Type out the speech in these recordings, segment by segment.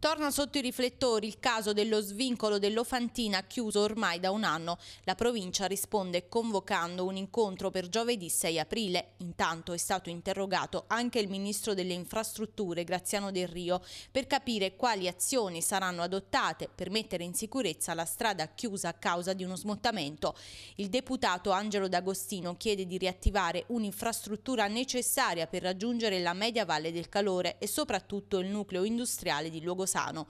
Torna sotto i riflettori il caso dello svincolo dell'Ofantina chiuso ormai da un anno. La provincia risponde convocando un incontro per giovedì 6 aprile. Intanto è stato interrogato anche il ministro delle infrastrutture Graziano Del Rio per capire quali azioni saranno adottate per mettere in sicurezza la strada chiusa a causa di uno smottamento. Il deputato Angelo D'Agostino chiede di riattivare un'infrastruttura necessaria per raggiungere la media valle del calore e soprattutto il nucleo industriale di Luogo sano.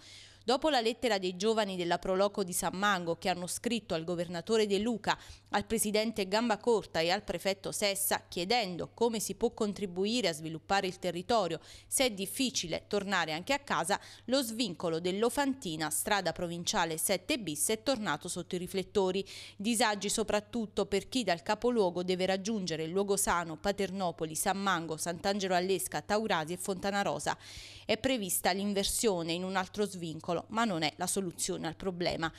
Dopo la lettera dei giovani della Proloco di San Mango che hanno scritto al governatore De Luca, al presidente Gambacorta e al prefetto Sessa chiedendo come si può contribuire a sviluppare il territorio se è difficile tornare anche a casa, lo svincolo dell'Ofantina, strada provinciale 7 bis, è tornato sotto i riflettori. Disagi soprattutto per chi dal capoluogo deve raggiungere Luogosano, Paternopoli, San Mango, Sant'Angelo Allesca, Taurasi e Fontanarosa. È prevista l'inversione in un altro svincolo ma non è la soluzione al problema.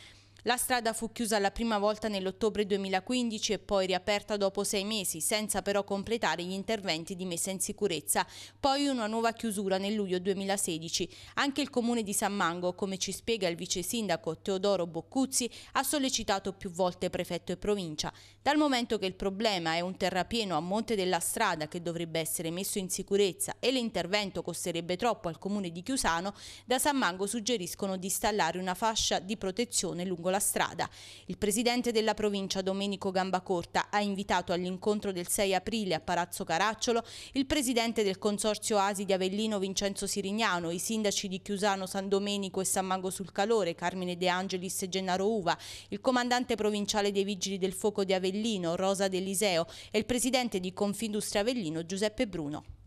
La strada fu chiusa la prima volta nell'ottobre 2015 e poi riaperta dopo sei mesi, senza però completare gli interventi di messa in sicurezza. Poi una nuova chiusura nel luglio 2016. Anche il comune di San Mango, come ci spiega il vice sindaco Teodoro Boccuzzi, ha sollecitato più volte prefetto e provincia. Dal momento che il problema è un terrapieno a monte della strada che dovrebbe essere messo in sicurezza e l'intervento costerebbe troppo al comune di Chiusano, da San Mango suggeriscono di installare una fascia di protezione lungo la strada. Il presidente della provincia Domenico Gambacorta ha invitato all'incontro del 6 aprile a Palazzo Caracciolo il presidente del consorzio Asi di Avellino Vincenzo Sirignano, i sindaci di Chiusano, San Domenico e San Mago sul Calore, Carmine De Angelis e Gennaro Uva, il comandante provinciale dei Vigili del Fuoco di Avellino, Rosa D'Eliseo e il presidente di Confindustria Avellino Giuseppe Bruno.